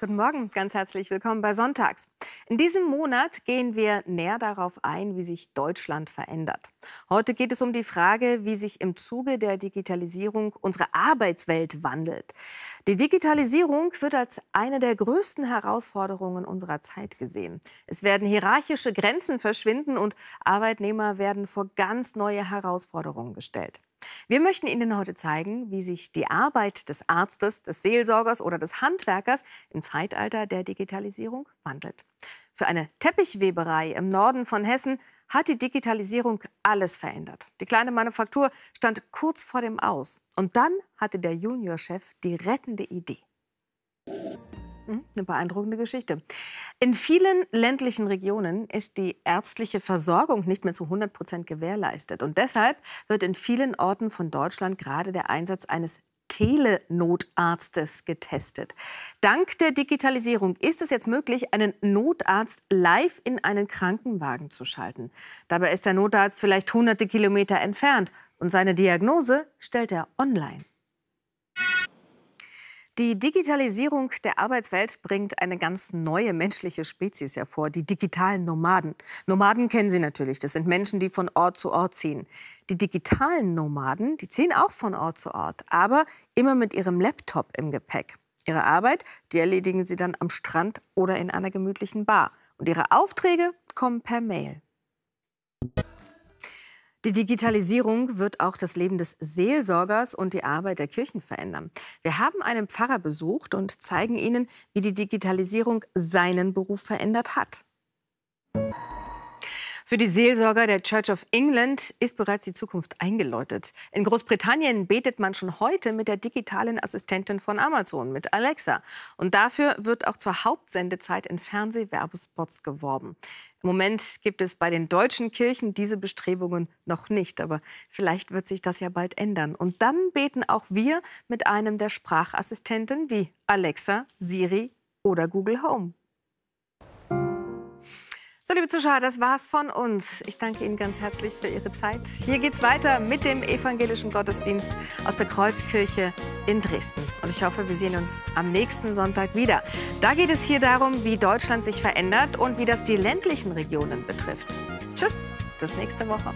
Guten Morgen, ganz herzlich willkommen bei Sonntags. In diesem Monat gehen wir näher darauf ein, wie sich Deutschland verändert. Heute geht es um die Frage, wie sich im Zuge der Digitalisierung unsere Arbeitswelt wandelt. Die Digitalisierung wird als eine der größten Herausforderungen unserer Zeit gesehen. Es werden hierarchische Grenzen verschwinden und Arbeitnehmer werden vor ganz neue Herausforderungen gestellt. Wir möchten Ihnen heute zeigen, wie sich die Arbeit des Arztes, des Seelsorgers oder des Handwerkers im Zeitalter der Digitalisierung wandelt. Für eine Teppichweberei im Norden von Hessen hat die Digitalisierung alles verändert. Die kleine Manufaktur stand kurz vor dem Aus. Und dann hatte der Juniorchef die rettende Idee. Eine beeindruckende Geschichte. In vielen ländlichen Regionen ist die ärztliche Versorgung nicht mehr zu 100 Prozent gewährleistet. Und deshalb wird in vielen Orten von Deutschland gerade der Einsatz eines Telenotarztes getestet. Dank der Digitalisierung ist es jetzt möglich, einen Notarzt live in einen Krankenwagen zu schalten. Dabei ist der Notarzt vielleicht hunderte Kilometer entfernt und seine Diagnose stellt er online. Die Digitalisierung der Arbeitswelt bringt eine ganz neue menschliche Spezies hervor, die digitalen Nomaden. Nomaden kennen Sie natürlich, das sind Menschen, die von Ort zu Ort ziehen. Die digitalen Nomaden, die ziehen auch von Ort zu Ort, aber immer mit ihrem Laptop im Gepäck. Ihre Arbeit, die erledigen sie dann am Strand oder in einer gemütlichen Bar. Und ihre Aufträge kommen per Mail. Die Digitalisierung wird auch das Leben des Seelsorgers und die Arbeit der Kirchen verändern. Wir haben einen Pfarrer besucht und zeigen Ihnen, wie die Digitalisierung seinen Beruf verändert hat. Für die Seelsorger der Church of England ist bereits die Zukunft eingeläutet. In Großbritannien betet man schon heute mit der digitalen Assistentin von Amazon, mit Alexa. Und dafür wird auch zur Hauptsendezeit in Fernsehwerbespots geworben. Im Moment gibt es bei den deutschen Kirchen diese Bestrebungen noch nicht, aber vielleicht wird sich das ja bald ändern. Und dann beten auch wir mit einem der Sprachassistenten wie Alexa, Siri oder Google Home. So, liebe Zuschauer, das war's von uns. Ich danke Ihnen ganz herzlich für Ihre Zeit. Hier geht's weiter mit dem evangelischen Gottesdienst aus der Kreuzkirche in Dresden. Und ich hoffe, wir sehen uns am nächsten Sonntag wieder. Da geht es hier darum, wie Deutschland sich verändert und wie das die ländlichen Regionen betrifft. Tschüss, bis nächste Woche.